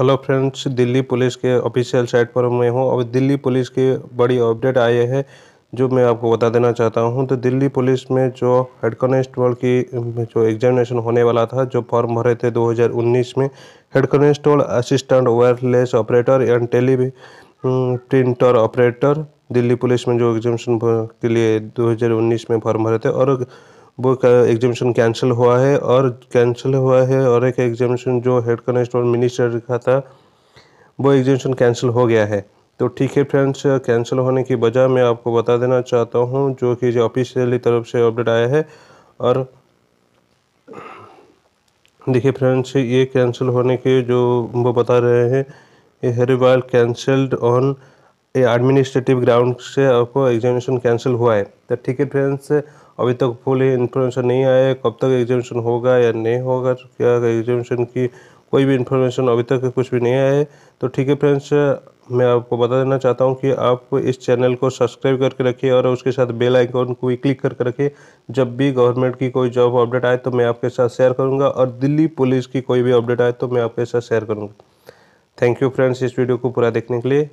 hello friends Delhi police के official site पर मैं हूं और दिल्ली पुलिस की बड़ी अपडेट आई है जो मैं आपको बता देना चाहता हूं तो दिल्ली पुलिस में जो हेड कॉन्स्टेबल की जो एग्जामिनेशन होने वाला था जो फॉर्म भरे थे 2019 में head constable assistant wireless operator and teleprinter operator Delhi police में जो एग्जामिनेशन के लिए दो में फॉर्म भरे थे और वो एग्जामिशन कैंसिल हुआ है और कैंसिल हुआ है और एक एग्जामिशन जो हेड कॉन्स्टेबल मिनिस्टर का था वो एग्जामिशन कैंसिल हो गया है तो ठीक है फ्रेंड्स कैंसिल होने की वजह मैं आपको बता देना चाहता हूँ जो कि जो ऑफिशियली तरफ से अपडेट आया है और देखिए फ्रेंड्स ये कैंसिल होने के जो वो बता रहे हैं ये हेरीवाल कैंसल्ड ऑन एडमिनिस्ट्रेटिव ग्राउंड से आपको एग्जामिनेशन कैंसिल हुआ है तो ठीक है फ्रेंड्स अभी तक फुल इन्फॉर्मेशन नहीं आया है कब तक एग्जामिनेशन होगा या नहीं होगा तो क्या एग्जामिनेशन की कोई भी इन्फॉर्मेशन अभी तक कुछ भी नहीं आया है तो ठीक है फ्रेंड्स मैं आपको बता देना चाहता हूं कि आप इस चैनल को सब्सक्राइब करके रखिए और उसके साथ बेल आइकॉन को भी क्लिक करके रखिए जब भी गवर्नमेंट की कोई जॉब अपडेट आए तो मैं आपके साथ शेयर करूंगा और दिल्ली पुलिस की कोई भी अपडेट आए तो मैं आपके साथ शेयर करूँगा थैंक यू फ्रेंड्स इस वीडियो को पूरा देखने के लिए